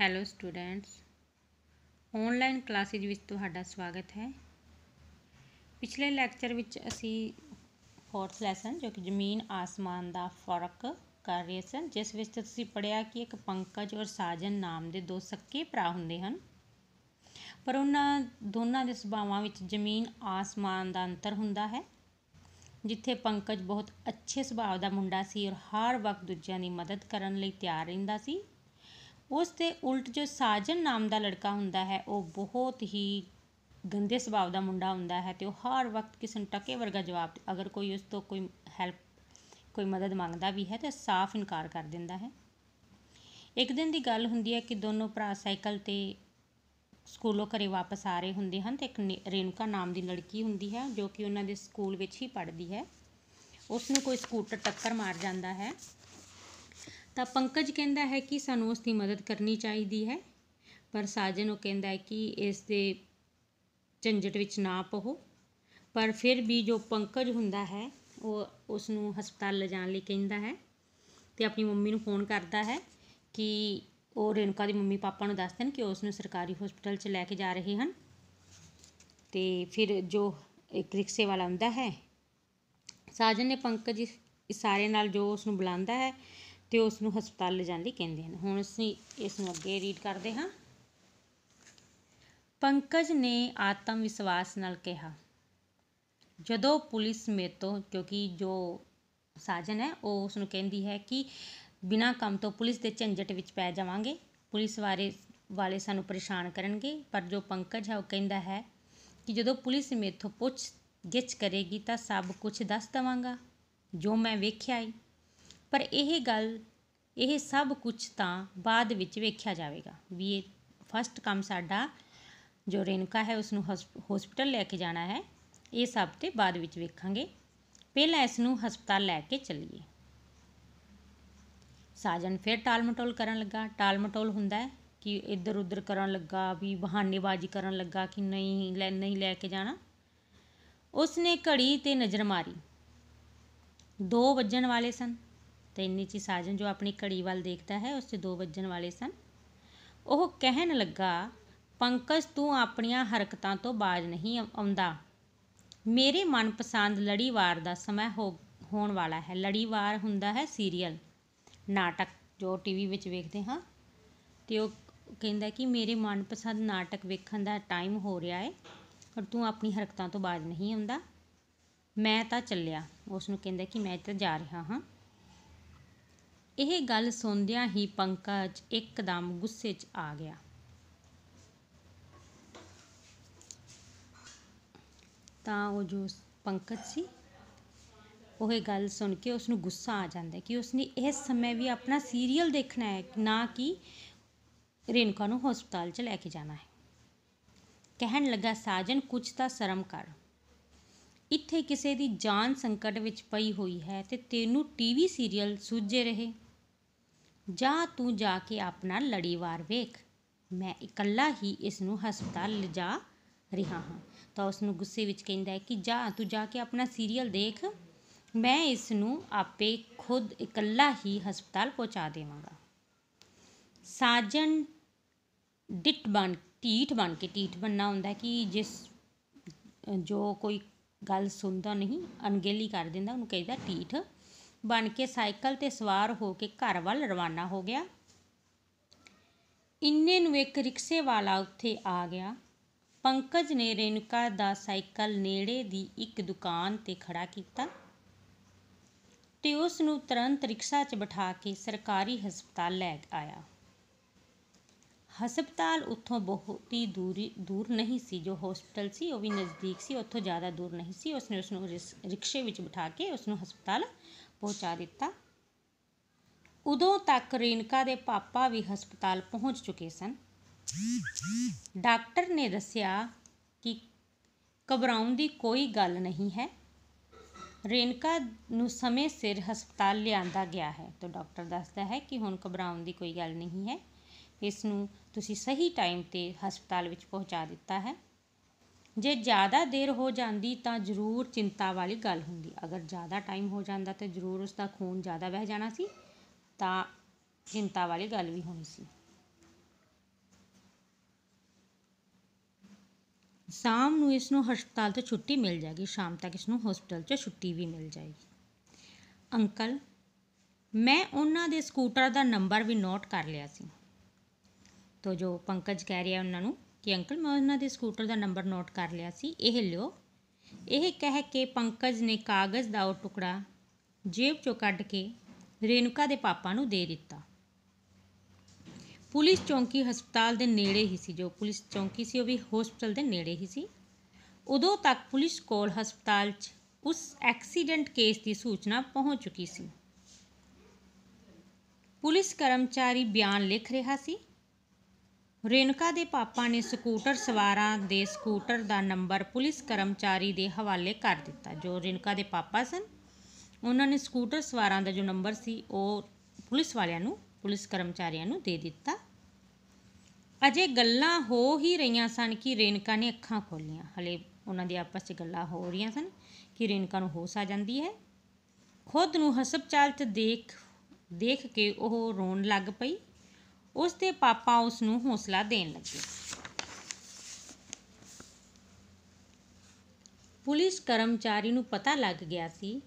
hello students online classes ਵਿੱਚ ਤੁਹਾਡਾ ਸਵਾਗਤ ਹੈ ਪਿਛਲੇ ਲੈਕਚਰ ਵਿੱਚ ਅਸੀਂ ਫੋਰਥ ਲੈਸਨ ਜੋ ਕਿ ਜ਼ਮੀਨ ਆਸਮਾਨ ਦਾ ਫਰਕ ਕਰ ਰਹੇ ਸਨ ਜਿਸ ਵਿੱਚ ਤੁਸੀਂ ਪੜਿਆ ਕਿ ਇੱਕ ਪੰਕਜ ਔਰ ਸਾਜਨ ਨਾਮ ਦੇ ਦੋ ਸੱਕੇ ਭਰਾ ਹੁੰਦੇ ਹਨ ਪਰ ਉਹਨਾਂ ਦੋਨਾਂ ਦੇ ਸੁਭਾਵਾਂ ਵਿੱਚ ਜ਼ਮੀਨ ਆਸਮਾਨ ਦਾ ਅੰਤਰ ਹੁੰਦਾ ਹੈ ਜਿੱਥੇ ਪੰਕਜ ਬਹੁਤ ਅੱਛੇ ਸੁਭਾਅ ਦਾ ਮੁੰਡਾ ਸੀ ਔਰ ਹਰ ਵਕਤ ਦੂਜਿਆਂ ਦੀ ਮਦਦ ਕਰਨ ਲਈ ਤਿਆਰ ਰਹਿੰਦਾ ਸੀ ਉਸ ਦੇ ਉਲਟ ਜੋ ਸਾਜਨ ਨਾਮ ਦਾ ਲੜਕਾ ਹੁੰਦਾ ਹੈ ਉਹ ਬਹੁਤ ਹੀ ਗੰਦੇ ਸੁਭਾਅ ਦਾ ਮੁੰਡਾ ਹੁੰਦਾ ਹੈ ਤੇ ਉਹ ਹਰ ਵਕਤ ਕਿਸੇ ਨੂੰ ਟਕੇ ਵਰਗਾ ਜਵਾਬ ਅਗਰ ਕੋਈ ਉਸ ਤੋਂ ਕੋਈ ਹੈਲਪ ਕੋਈ ਮਦਦ ਮੰਗਦਾ ਵੀ ਹੈ ਤੇ ਸਾਫ਼ ਇਨਕਾਰ ਕਰ ਦਿੰਦਾ ਹੈ ਇੱਕ ਦਿਨ ਦੀ ਗੱਲ ਹੁੰਦੀ ਹੈ ਕਿ ਦੋਨੋਂ ਭਰਾ ਸਾਈਕਲ ਤੇ ਸਕੂਲੋਂ ਘਰੇ ਵਾਪਸ ਆ ਰਹੇ ਹੁੰਦੇ ਹਨ ਤੇ ਇੱਕ ਰੇਨੂਕਾ ਨਾਮ ਦੀ ਲੜਕੀ ਹੁੰਦੀ ਹੈ ਜੋ ਕਿ ਉਹਨਾਂ ਦੇ ਸਕੂਲ ਵਿੱਚ ਹੀ ਪੜ੍ਹਦੀ ਹੈ ਉਸ ਨੂੰ ਕੋਈ ਸਕੂਟਰ ਟੱਕਰ ਮਾਰ ਜਾਂਦਾ ਹੈ ਤਾਂ ਪੰਕਜ ਕਹਿੰਦਾ ਹੈ ਕਿ ਸਾਨੂੰ ਉਸ ਦੀ ਮਦਦ ਕਰਨੀ ਚਾਹੀਦੀ ਹੈ ਪਰ ਸਾਜਨ ਉਹ ਕਹਿੰਦਾ ਹੈ ਕਿ ਇਸ ਦੇ ਝੰਜਟ ਵਿੱਚ ਨਾ ਪਹੋ ਪਰ ਫਿਰ ਵੀ ਜੋ ਪੰਕਜ ਹੁੰਦਾ ਹੈ ਉਹ ਉਸ ਨੂੰ ਹਸਪਤਾਲ ਲਿਜਾਣ ਲਈ ਕਹਿੰਦਾ ਹੈ ਤੇ ਆਪਣੀ ਮੰਮੀ ਨੂੰ ਫੋਨ ਕਰਦਾ ਹੈ ਕਿ ਉਹ ਰੇਨਕਾ ਦੀ ਮੰਮੀ ਪਾਪਾ ਨੂੰ ਦੱਸਦੇ ਨੇ ਕਿ ਉਸ ਨੂੰ ਸਰਕਾਰੀ ਹਸਪਤਾਲ 'ਚ ਲੈ ਕੇ ਜਾ ਰਹੇ ਹਨ ਤੇ ਫਿਰ ਜੋ ਇੱਕ ਰਿਕਸ਼ੇ ਵਾਲਾ ਹੁੰਦਾ ਹੈ ਸਾਜਨ ਨੇ ਪੰਕਜ ਇਸ਼ਾਰੇ ਨਾਲ ਜੋ ਉਸ ਨੂੰ ਬੁਲਾਉਂਦਾ ਹੈ ਤੇ ਉਸ ਨੂੰ ਹਸਪਤਾਲ ਲਿਜਾਣ ਲਈ ਕਹਿੰਦੇ ਹਨ ਹੁਣ ਅਸੀਂ ਇਸ ਨੂੰ ਅੱਗੇ ਰੀਡ ਕਰਦੇ ਹਾਂ ਪੰਕਜ ਨੇ ਆਤਮ ਵਿਸ਼ਵਾਸ ਨਾਲ ਕਿਹਾ ਜਦੋਂ ਪੁਲਿਸ ਮੇਤੋਂ ਕਿਉਂਕਿ ਜੋ ਸਾਜਨ ਹੈ ਉਹ ਉਸ ਨੂੰ ਕਹਿੰਦੀ ਹੈ ਕਿ ਬਿਨਾਂ ਕੰਮ ਤੋਂ ਪੁਲਿਸ ਦੇ ਝੰਜਟ ਵਿੱਚ ਪੈ ਜਾਵਾਂਗੇ ਪੁਲਿਸ ਵਾਲੇ ਵਾਲੇ ਸਾਨੂੰ ਪਰੇਸ਼ਾਨ ਕਰਨਗੇ ਪਰ ਜੋ ਪੰਕਜ ਹੈ ਉਹ ਕਹਿੰਦਾ ਹੈ ਕਿ ਜਦੋਂ ਪੁਲਿਸ ਮੇਥੋਂ ਪੁੱਛ ਗਿੱਛ ਕਰੇਗੀ ਤਾਂ ਸਭ ਕੁਝ ਦੱਸ ਦਵਾਂਗਾ ਜੋ ਮੈਂ ਵੇਖਿਆ ਹੈ ਪਰ ਇਹ ਗੱਲ ਇਹ ਸਭ ਕੁਝ ਤਾਂ ਬਾਅਦ ਵਿੱਚ ਵੇਖਿਆ ਜਾਵੇਗਾ ਵੀ ਇਹ ਫਸਟ ਕੰਮ ਸਾਡਾ ਜੋ ਰੇਨਕਾ ਹੈ ਉਸ ਨੂੰ ਹਸਪੀਟਲ ਲੈ ਕੇ ਜਾਣਾ ਹੈ ਇਹ ਸਭ ਤੇ ਬਾਅਦ ਵਿੱਚ ਵੇਖਾਂਗੇ ਪਹਿਲਾਂ ਇਸ ਨੂੰ ਹਸਪਤਾਲ ਲੈ ਕੇ ਚੱਲੀਏ ਸਾਜਨ ਫਿਰ ਟਾਲਮਟੋਲ ਕਰਨ ਲੱਗਾ ਟਾਲਮਟੋਲ ਹੁੰਦਾ ਹੈ ਕਿ ਇੱਧਰ ਉੱਧਰ ਕਰਨ ਲੱਗਾ ਵੀ ਬਹਾਨੇਬਾਜ਼ੀ ਕਰਨ ਲੱਗਾ ਕਿ ਨਹੀਂ ਲੈ ਨਹੀਂ ਲੈ ਕੇ ਜਾਣਾ ਉਸ ਨੇ ਘੜੀ ਤੇ ਨਜ਼ਰ ਮਾਰੀ 2 ਵੱਜਣ ਵਾਲੇ ਸਨ ਇੰਨੀ ਚ ਸਾਜਨ ਜੋ ਆਪਣੀ ਘੜੀ ਵੱਲ ਦੇਖਦਾ ਹੈ ਉਸ ਤੇ दो ਵੱਜਣ ਵਾਲੇ ਸਨ ਉਹ ਕਹਿਣ ਲੱਗਾ ਪੰਕਜ ਤੂੰ ਆਪਣੀਆਂ ਹਰਕਤਾਂ ਤੋਂ ਬਾਜ ਨਹੀਂ ਆਉਂਦਾ ਮੇਰੇ ਮਨਪਸੰਦ ਲੜੀਵਾਰ ਦਾ ਸਮਾਂ ਹੋਣ ਵਾਲਾ ਹੈ ਲੜੀਵਾਰ ਹੁੰਦਾ ਹੈ ਸੀਰੀਅਲ ਨਾਟਕ ਜੋ ਟੀਵੀ ਵਿੱਚ ਵੇਖਦੇ ਹਾਂ ਤੇ ਉਹ ਕਹਿੰਦਾ ਕਿ ਮੇਰੇ ਮਨਪਸੰਦ ਨਾਟਕ ਵੇਖਣ ਦਾ ਟਾਈਮ ਹੋ ਰਿਹਾ ਹੈ ਔਰ ਤੂੰ ਆਪਣੀ ਹਰਕਤਾਂ ਤੋਂ ਬਾਜ ਨਹੀਂ ਆਉਂਦਾ ਮੈਂ ਤਾਂ ਚੱਲਿਆ ਉਸ ਨੂੰ ਕਹਿੰਦਾ ਕਿ ਮੈਂ ਤਾਂ ਜਾ ਰਿਹਾ ਹਾਂ ਇਹ ਗੱਲ ਸੁਣਦਿਆਂ ਹੀ ਪੰਕਜ ਇੱਕਦਮ ਗੁੱਸੇ 'ਚ ਆ ਗਿਆ ਤਾਂ ਉਹ ਜੋ ਪੰਕਜ ਸੀ ਉਹ ਇਹ ਗੱਲ ਸੁਣ ਕੇ ਉਸ ਨੂੰ ਗੁੱਸਾ ਆ ਜਾਂਦਾ ਕਿ ਉਸ ਨੇ ਇਸ ਸਮੇਂ ਵੀ ਆਪਣਾ ਸੀਰੀਅਲ ਦੇਖਣਾ ਹੈ ਨਾ ਕਿ ਰੇਨਕਾ ਨੂੰ ਹਸਪਤਾਲ 'ਚ ਲੈ ਕੇ ਜਾਣਾ ਹੈ ਕਹਿਣ ਲੱਗਾ ਸਾਜਨ ਕੁਝ ਤਾਂ ਸ਼ਰਮ ਕਰ ਇੱਥੇ ਕਿਸੇ ਦੀ ਜਾਨ ਸੰਕਟ ਵਿੱਚ ਪਈ ਹੋਈ ਹੈ ਤੇ ਤੈਨੂੰ ਟੀਵੀ ਸੀਰੀਅਲ ਸੁਝੇ ਰਹੇ ਜਾਂ ਤੂੰ ਜਾ ਕੇ ਆਪਣਾ ਲੜੀਵਾਰ ਵੇਖ ਮੈਂ ਇਕੱਲਾ ਹੀ ਇਸ ਨੂੰ ਹਸਪਤਾਲ ਲਿਜਾ ਰਿਹਾ ਹਾਂ ਤਾਂ ਉਸ ਨੂੰ ਗੁੱਸੇ ਵਿੱਚ ਕਹਿੰਦਾ ਹੈ ਕਿ ਜਾ ਤੂੰ ਜਾ ਕੇ ਆਪਣਾ ਸੀਰੀਅਲ ਦੇਖ ਮੈਂ ਇਸ ਨੂੰ ਆਪੇ ਖੁਦ ਇਕੱਲਾ ਹੀ ਹਸਪਤਾਲ ਪਹੁੰਚਾ ਦੇਵਾਂਗਾ ਸਾਜਨ ਡਿਟ ਬਣ ਟੀਟ ਬਣ ਕੇ ਟੀਟ ਬੰਨਾ ਹੁੰਦਾ ਕਿ ਜਿਸ ਜੋ ਕੋਈ ਗੱਲ ਸੁਣਦਾ ਨਹੀਂ ਅਣਗਹਿਲੀ ਕਰ ਦਿੰਦਾ ਉਹਨੂੰ ਕਹਿੰਦਾ ਟੀਟ ਬਣ ਕੇ ਸਾਈਕਲ ਤੇ ਸਵਾਰ ਹੋ ਕੇ ਘਰ ਵੱਲ ਰਵਾਨਾ ਹੋ ਗਿਆ ਇੰਨੇ ਨੂੰ ਇੱਕ ਰਿਕਸ਼ੇ ਵਾਲਾ ਉੱਥੇ ਆ ਗਿਆ ਪੰਕਜ ਨੇ ਰੇਨਕਾ ਦਾ ਸਾਈਕਲ ਨੇੜੇ ਦੀ ਇੱਕ ਦੁਕਾਨ ਤੇ ਖੜਾ ਕੀਤਾ ਤੇ ਉਸ ਨੂੰ ਤੁਰੰਤ ਰਿਕਸ਼ਾ 'ਚ ਬਿਠਾ ਕੇ ਸਰਕਾਰੀ ਹਸਪਤਾਲ ਲੈ ਆਇਆ ਹਸਪਤਾਲ ਉੱਥੋਂ ਬਹੁਤ ਹੀ ਦੂਰੀ ਦੂਰ ਨਹੀਂ ਸੀ ਜੋ ਹਸਪਤਾਲ ਸੀ ਉਹ ਵੀ ਨਜ਼ਦੀਕ ਸੀ ਉੱਥੋਂ ਜ਼ਿਆਦਾ ਦੂਰ ਨਹੀਂ ਸੀ ਉਸਨੇ ਉਸ ਨੂੰ ਰਿਕਸ਼ੇ ਵਿੱਚ ਬਿਠਾ ਕੇ ਉਸ ਨੂੰ ਹਸਪਤਾਲ ਪਹੁੰਚਾ ਦਿੱਤਾ ਉਦੋਂ ਤੱਕ ਰੇਨਕਾ ਦੇ ਪਾਪਾ ਵੀ ਹਸਪਤਾਲ ਪਹੁੰਚ ਚੁੱਕੇ ਸਨ ਡਾਕਟਰ ਨੇ ਦੱਸਿਆ ਕਿ ਘਬਰਾਉਣ ਦੀ ਕੋਈ ਗੱਲ ਨਹੀਂ ਹੈ ਰੇਨਕਾ ਨੂੰ ਸਮੇਂ ਸਿਰ ਹਸਪਤਾਲ ਲਿਆਂਦਾ ਗਿਆ ਹੈ ਤਾਂ ਡਾਕਟਰ ਦੱਸਦਾ ਹੈ ਕਿ ਹੁਣ ਘਬਰਾਉਣ ਦੀ ਕੋਈ ਗੱਲ ਨਹੀਂ ਹੈ ਇਸ ਨੂੰ ਤੁਸੀਂ ਸਹੀ ਟਾਈਮ ਤੇ ਹਸਪਤਾਲ ਵਿੱਚ ਪਹੁੰਚਾ ਦਿੱਤਾ ਹੈ ਜੇ ਜ਼ਿਆਦਾ ਦੇਰ ਹੋ ਜਾਂਦੀ ਤਾਂ ਜ਼ਰੂਰ ਚਿੰਤਾ ਵਾਲੀ ਗੱਲ ਹੁੰਦੀ ਅਗਰ ਜ਼ਿਆਦਾ ਟਾਈਮ ਹੋ ਜਾਂਦਾ ਤੇ ਜ਼ਰੂਰ ਉਸ ਦਾ ਖੂਨ ਜ਼ਿਆਦਾ ਵਹਿ ਜਾਣਾ ਸੀ ਤਾਂ ਚਿੰਤਾ ਵਾਲੀ ਗੱਲ ਵੀ ਹੋਣੀ ਸੀ ਸ਼ਾਮ ਨੂੰ ਇਸ ਨੂੰ ਹਸਪਤਾਲ ਤੋਂ ਛੁੱਟੀ ਮਿਲ ਜਾਏਗੀ ਸ਼ਾਮ ਤੱਕ ਇਸ ਨੂੰ ਹਸਪਤਾਲ 'ਚ ਛੁੱਟੀ ਵੀ ਮਿਲ ਜਾਏਗੀ ਅੰਕਲ ਮੈਂ ਉਹਨਾਂ ਦੇ ਸਕੂਟਰ ਦਾ ਨੰਬਰ ਵੀ ਨੋਟ ਕਰ ਲਿਆ ਸੀ ਤੋ ਜੋ ਪੰਕਜ ਕਹਿ ਰਿਹਾ ਉਹਨਾਂ ਨੂੰ ਕਿ ਅੰਕਲ ਮੈਂ ਉਹਨਾਂ ਦੇ ਸਕੂਟਰ ਦਾ ਨੰਬਰ ਨੋਟ ਕਰ ਲਿਆ ਸੀ ਇਹ ਲਿਓ ਇਹ ਕਹਿ ਕੇ ਪੰਕਜ ਨੇ ਕਾਗਜ਼ ਦਾ ਉਹ ਟੁਕੜਾ ਜੇਬ ਚੋਂ ਕੱਢ ਕੇ ਰੇਨੁਕਾ ਦੇ ਪਾਪਾ ਨੂੰ ਦੇ ਦਿੱਤਾ ਪੁਲਿਸ ਚੌਂਕੀ ਹਸਪਤਾਲ ਦੇ ਨੇੜੇ ਹੀ ਸੀ ਜੋ ਪੁਲਿਸ ਚੌਂਕੀ ਸੀ ਉਹ ਵੀ ਹਸਪਤਾਲ ਦੇ ਨੇੜੇ ਹੀ ਸੀ ਉਦੋਂ ਤੱਕ ਪੁਲਿਸ ਕੋਲ ਹਸਪਤਾਲ 'ਚ ਉਸ ਐਕਸੀਡੈਂਟ ਕੇਸ ਦੀ ਸੂਚਨਾ ਪਹੁੰਚ ਚੁੱਕੀ ਸੀ ਪੁਲਿਸ ਕਰਮਚਾਰੀ ਬਿਆਨ ਲਿਖ ਰਿਹਾ ਸੀ ਰੇਣਕਾ ਦੇ ਪਾਪਾ ਨੇ ਸਕੂਟਰ ਸਵਾਰਾਂ ਦੇ ਸਕੂਟਰ ਦਾ ਨੰਬਰ ਪੁਲਿਸ ਕਰਮਚਾਰੀ ਦੇ ਹਵਾਲੇ ਕਰ ਦਿੱਤਾ ਜੋ ਰੇਣਕਾ ਦੇ ਪਾਪਾ ਸਨ ਉਹਨਾਂ ਨੇ ਸਕੂਟਰ ਸਵਾਰਾਂ ਦਾ ਜੋ ਨੰਬਰ ਸੀ ਉਹ ਪੁਲਿਸ ਵਾਲਿਆਂ ਨੂੰ ਪੁਲਿਸ ਕਰਮਚਾਰੀਆਂ ਨੂੰ ਦੇ ਦਿੱਤਾ ਅਜੇ ਗੱਲਾਂ ਹੋ ਹੀ ਰਹੀਆਂ ਸਨ ਕਿ ਰੇਣਕਾ ਨੇ ਅੱਖਾਂ ਖੋਲੀਆਂ ਹਲੇ ਉਹਨਾਂ ਦੀ ਆਪਸ 'ਚ ਗੱਲਾਂ ਹੋ ਰਹੀਆਂ ਸਨ ਕਿ ਰੇਣਕਾ ਨੂੰ ਹੋਸ ਆ ਜਾਂਦੀ ਹੈ ਖੁਦ ਨੂੰ ਹਸਪਤਾਲ 'ਚ ਦੇਖ ਦੇਖ ਕੇ ਉਹ ਰੋਣ ਲੱਗ ਪਈ ਉਸ ਦੇ ਪਾਪਾ ਉਸ ਨੂੰ ਹੌਸਲਾ ਦੇਣ ਲੱਗੇ ਪੁਲਿਸ ਕਰਮਚਾਰੀ ਨੂੰ ਪਤਾ ਲੱਗ ਗਿਆ ਸੀ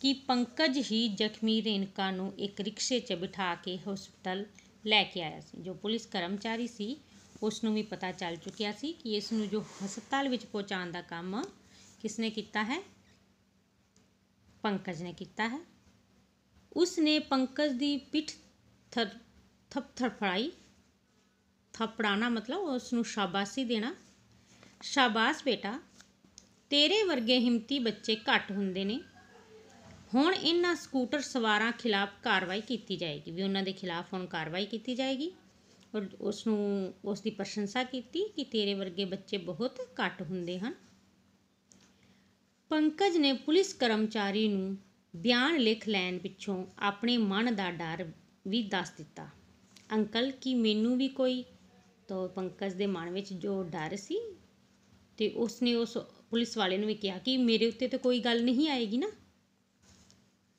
ਕਿ ਪੰਕਜ ਹੀ ਜ਼ਖਮੀ ਰੇਨਕਾ ਨੂੰ ਇੱਕ ਰਿਕਸ਼ੇ 'ਚ ਬਿਠਾ ਕੇ ਹਸਪਤਾਲ ਲੈ ਕੇ ਆਇਆ ਸੀ ਜੋ ਪੁਲਿਸ ਕਰਮਚਾਰੀ ਸੀ ਉਸ ਨੂੰ ਵੀ ਪਤਾ ਚੱਲ ਚੁੱਕਿਆ ਸੀ ਕਿ ਇਸ ਨੂੰ ਜੋ ਹਸਪਤਾਲ ਵਿੱਚ ਪਹੁੰਚਾਉਣ ਦਾ ਕੰਮ ਕਿਸ ਨੇ ਕੀਤਾ ਹੈ ਪੰਕਜ ਨੇ ਕੀਤਾ ਹੈ ਉਸ ਨੇ ਪੰਕਜ ਦੀ ਪਿੱਠ ਥਰ ਥਪਥਪੜਾਈ ਥਪੜਾਣਾ ਮਤਲਬ ਉਸ ਨੂੰ ਸ਼ਾਬਾਸ਼ੀ ਦੇਣਾ ਸ਼ਾਬਾਸ਼ ਬੇਟਾ ਤੇਰੇ ਵਰਗੇ ਹਿੰਮਤੀ ਬੱਚੇ ਘੱਟ ਹੁੰਦੇ ਨੇ ਹੁਣ ਇਹਨਾਂ ਸਕੂਟਰ ਸਵਾਰਾਂ ਖਿਲਾਫ ਕਾਰਵਾਈ ਕੀਤੀ ਜਾਏਗੀ ਵੀ ਉਹਨਾਂ ਦੇ ਖਿਲਾਫ ਹੁਣ ਕਾਰਵਾਈ ਕੀਤੀ ਜਾਏਗੀ ਔਰ ਉਸ ਨੂੰ ਉਸ ਦੀ ਪ੍ਰਸ਼ੰਸਾ ਕੀਤੀ ਕਿ ਤੇਰੇ ਵਰਗੇ ਬੱਚੇ ਬਹੁਤ ਘੱਟ ਹੁੰਦੇ ਹਨ ਪੰਕਜ ਨੇ ਪੁਲਿਸ ਕਰਮਚਾਰੀ ਨੂੰ ਬਿਆਨ ਲਿਖ ਲੈਣ ਪਿੱਛੋਂ ਆਪਣੇ ਮਨ ਦਾ ਡਰ ਵੀ ਦੱਸ ਦਿੱਤਾ ਅੰਕਲ ਕੀ ਮੈਨੂੰ ਵੀ ਕੋਈ ਤਾਂ ਪੰਕਜ ਦੇ ਮਨ ਵਿੱਚ ਜੋ ਡਰ ਸੀ ਤੇ ਉਸਨੇ ਉਸ ਪੁਲਿਸ ਵਾਲੇ ਨੂੰ ਵੀ ਕਿਹਾ ਕਿ ਮੇਰੇ ਉੱਤੇ ਤਾਂ ਕੋਈ ਗੱਲ ਨਹੀਂ ਆਏਗੀ ਨਾ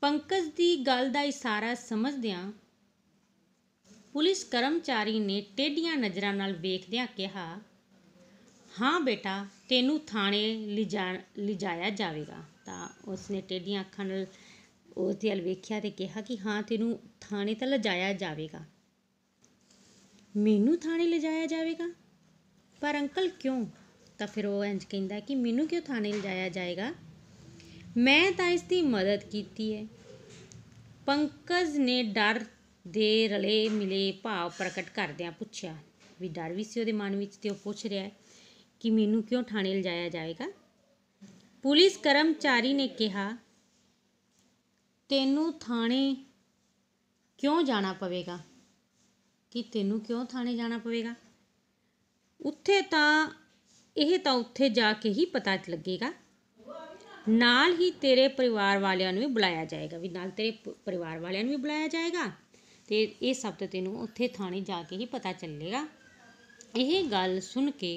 ਪੰਕਜ ਦੀ ਗੱਲ ਦਾ ਇਸ਼ਾਰਾ ਸਮਝਦਿਆਂ ਪੁਲਿਸ ਕਰਮਚਾਰੀ ਨੇ ਟੇਡੀਆਂ ਨਜ਼ਰਾਂ ਨਾਲ ਵੇਖਦਿਆਂ ਕਿਹਾ ਹਾਂ ਬੇਟਾ ਤੈਨੂੰ ਥਾਣੇ ਲਿਜਾਇਆ ਜਾਵੇਗਾ ਤਾਂ ਉਸਨੇ ਟੇਡੀਆਂ ਅੱਖਾਂ ਨਾਲ ਉਹ ਤੇ ਵੇਖਿਆ ਤੇ ਕਿਹਾ ਕਿ ਹਾਂ ਤੈਨੂੰ ਥਾਣੇ ਤਾਂ ਲਿਜਾਇਆ ਜਾਵੇਗਾ ਮੈਨੂੰ ਥਾਣੇ ਲਿਜਾਇਆ ਜਾਵੇਗਾ ਪਰ ਅੰਕਲ ਕਿਉਂ ਤਾਂ ਫਿਰ ਉਹ ਇੰਜ ਕਹਿੰਦਾ ਕਿ ਮੈਨੂੰ ਕਿਉਂ ਥਾਣੇ ਲਿਜਾਇਆ ਜਾਏਗਾ ਮੈਂ ਤਾਂ ਇਸ ਦੀ ਮਦਦ ਕੀਤੀ ਹੈ ਪੰਕਜ ਨੇ ਡਰ ਦੇ ਰਲੇ ਮਿਲੇ ਭਾਵ ਪ੍ਰਗਟ ਕਰਦਿਆਂ ਪੁੱਛਿਆ ਵੀ ਡਰ ਵੀ ਸੀ ਉਹਦੇ ਮਨ ਵਿੱਚ ਤੇ ਉਹ ਪੁੱਛ ਰਿਹਾ ਹੈ ਕਿ ਮੈਨੂੰ ਕਿਉਂ ਥਾਣੇ ਲਿਜਾਇਆ ਜਾਏਗਾ ਪੁਲਿਸ ਕਰਮਚਾਰੀ ਨੇ ਕਿਹਾ ਤੈਨੂੰ ਥਾਣੇ ਕਿਉਂ ਜਾਣਾ ਪਵੇਗਾ ਕਿ ਤੈਨੂੰ ਕਿਉਂ ਥਾਣੇ ਜਾਣਾ ਪਵੇਗਾ ਉੱਥੇ ਤਾਂ ਇਹ ਤਾਂ ਉੱਥੇ ਜਾ ਕੇ ਹੀ ਪਤਾ ਲੱਗੇਗਾ ਨਾਲ ਹੀ ਤੇਰੇ ਪਰਿਵਾਰ ਵਾਲਿਆਂ ਨੂੰ ਵੀ ਬੁਲਾਇਆ ਜਾਏਗਾ ਵੀ ਨਾਲ ਤੇਰੇ ਪਰਿਵਾਰ ਵਾਲਿਆਂ ਨੂੰ ਵੀ ਬੁਲਾਇਆ ਜਾਏਗਾ ਤੇ ਇਹ ਸਭ ਤਾਂ ਤੈਨੂੰ ਉੱਥੇ ਥਾਣੇ ਜਾ ਕੇ ਹੀ ਪਤਾ ਚੱਲੇਗਾ ਇਹ ਗੱਲ ਸੁਣ ਕੇ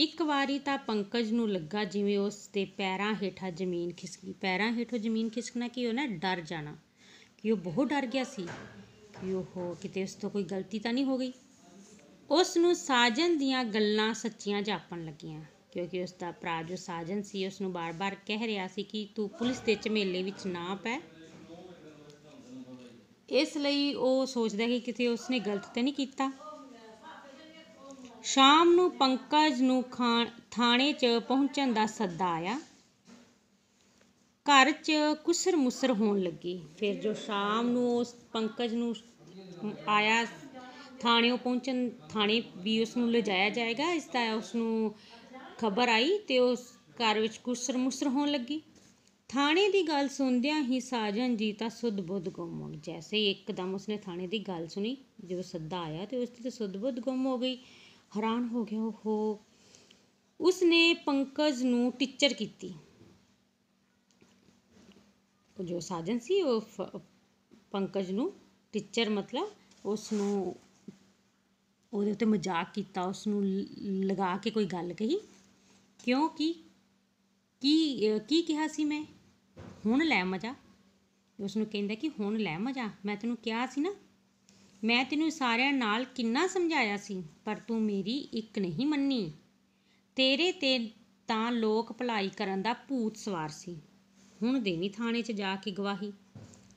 ਇੱਕ ਵਾਰੀ ਤਾਂ ਪੰਕਜ ਨੂੰ ਲੱਗਾ ਜਿਵੇਂ ਉਸ ਦੇ ਪੈਰਾਂ ਹੇਠਾਂ ਜ਼ਮੀਨ ਖਿਸਕੀ ਪੈਰਾਂ ਹੇਠੋਂ ਜ਼ਮੀਨ ਖਿਸਕਣਾ ਕੀ ਹੋਣਾ ਡਰ ਜਾਣਾ ਕਿ ਉਹ ਬਹੁਤ ਡਰ ਗਿਆ ਸੀ ਕਿ ਉਹ ਕਿਤੇ ਉਸ ਤੋਂ ਕੋਈ ਗਲਤੀ ਤਾਂ ਨਹੀਂ ਹੋ ਗਈ ਉਸ ਨੂੰ ਸਾਜਨ ਦੀਆਂ ਗੱਲਾਂ ਸੱਚੀਆਂ ਜਾਪਣ ਲੱਗੀਆਂ ਕਿਉਂਕਿ ਉਸ ਦਾ ਭਰਾ ਜੋ ਸਾਜਨ ਸੀ ਉਸ ਨੂੰ ਬਾਰ-ਬਾਰ ਕਹਿ ਰਿਹਾ ਸੀ ਕਿ ਤੂੰ ਪੁਲਿਸ ਦੇ ਝਮੇਲੇ ਵਿੱਚ ਨਾ ਪੈ ਇਸ ਲਈ ਉਹ ਸੋਚਦਾ ਕਿ ਕਿਤੇ ਉਸ ਨੇ ਗਲਤ ਤਾਂ ਨਹੀਂ ਕੀਤਾ ਸ਼ਾਮ ਨੂੰ ਪੰਕਜ ਨੂੰ ਥਾਣੇ 'ਚ ਪਹੁੰਚਣ ਦਾ ਸੱਦਾ ਆਇਆ ਘਰ 'ਚ ਕੁਸਰ ਮੁਸਰ ਹੋਣ ਲੱਗੀ ਫਿਰ ਜੋ ਸ਼ਾਮ ਨੂੰ ਉਸ ਪੰਕਜ ਨੂੰ ਆਇਆ ਥਾਣੇ ਪਹੁੰਚਣ ਥਾਣੇ ਵੀ ਉਸ ਨੂੰ ਲਿਜਾਇਆ ਜਾਏਗਾ ਇਸ ਦਾ ਉਸ ਨੂੰ ਖਬਰ ਆਈ ਤੇ ਉਸ ਘਰ ਵਿੱਚ ਕੁਸਰ ਮੁਸਰ ਹੋਣ ਲੱਗੀ ਥਾਣੇ ਦੀ ਗੱਲ ਸੁਣਦਿਆਂ ਹੀ ਸਾਜਨ ਜੀ ਤਾਂ ਸੁਧ ਬੁੱਧ ਗੁੰਮ ਹੋ ਗਏ ਜੈਸੇ ਇੱਕਦਮ ਉਸਨੇ ਥਾਣੇ ਦੀ ਗੱਲ ਸੁਣੀ ਜਦੋਂ ਸੱਦਾ ਆਇਆ ਤੇ ਉਸ ਦੀ ਸੁਧ ਬੁੱਧ ਗੁੰਮ ਹੋ ਗਈ ਹੈਰਾਨ ਹੋ ਗਿਆ ਉਹ ਉਸਨੇ ਪੰਕਜ ਨੂੰ ਟੀਚਰ ਕੀਤੀ ਜੋ ਸਾਜਨ ਸੀ ਉਹ ਪੰਕਜ ਨੂੰ ਟੀਚਰ ਮਤਲਬ ਉਸ ਨੂੰ ਉਹਦੇ ਉੱਤੇ ਮਜ਼ਾਕ ਕੀਤਾ ਉਸ ਨੂੰ ਲਗਾ ਕੇ ਕੋਈ ਗੱਲ ਕਹੀ ਕਿਉਂਕਿ ਕੀ ਕੀ ਕਿਹਾ ਸੀ ਮੈਂ ਹੁਣ ਲੈ ਮਜ਼ਾ ਉਸ ਨੂੰ ਕਹਿੰਦਾ ਕਿ ਹੁਣ ਲੈ ਮਜ਼ਾ ਮੈਂ ਤੈਨੂੰ ਕਿਹਾ ਸੀ ਨਾ ਮੈਂ ਤੈਨੂੰ ਸਾਰਿਆਂ ਨਾਲ ਕਿੰਨਾ ਸਮਝਾਇਆ ਸੀ ਪਰ ਤੂੰ ਮੇਰੀ ਇੱਕ ਨਹੀਂ ਮੰਨੀ ਤੇਰੇ ਤੇ ਤਾਂ ਲੋਕ ਭਲਾਈ ਕਰਨ ਦਾ ਭੂਤ ਸਵਾਰ ਸੀ ਹੁਣ ਦੇਵੀਂ ਥਾਣੇ 'ਚ ਜਾ ਕੇ ਗਵਾਹੀ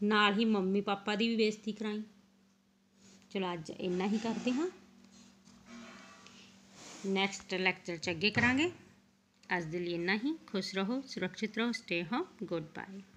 ਨਾਲ ਹੀ ਮੰਮੀ ਪਾਪਾ ਦੀ ਵੀ ਬੇਇੱਜ਼ਤੀ ਕਰਾਈ ਚਲੋ ਅੱਜ ਇੰਨਾ ਹੀ ਕਰਦੇ ਹਾਂ ਨੈਕਸਟ ਲੈਕਚਰ 'ਚ ਅੱਗੇ ਕਰਾਂਗੇ ਅੱਜ ਦੇ ਲਈ ਇੰਨਾ ਹੀ ਖੁਸ਼ ਰਹੋ ਸੁਰੱਖਿਅਤ ਰਹੋ ਸਟੇ ਹੋਮ ਗੁੱਡ ਬਾਏ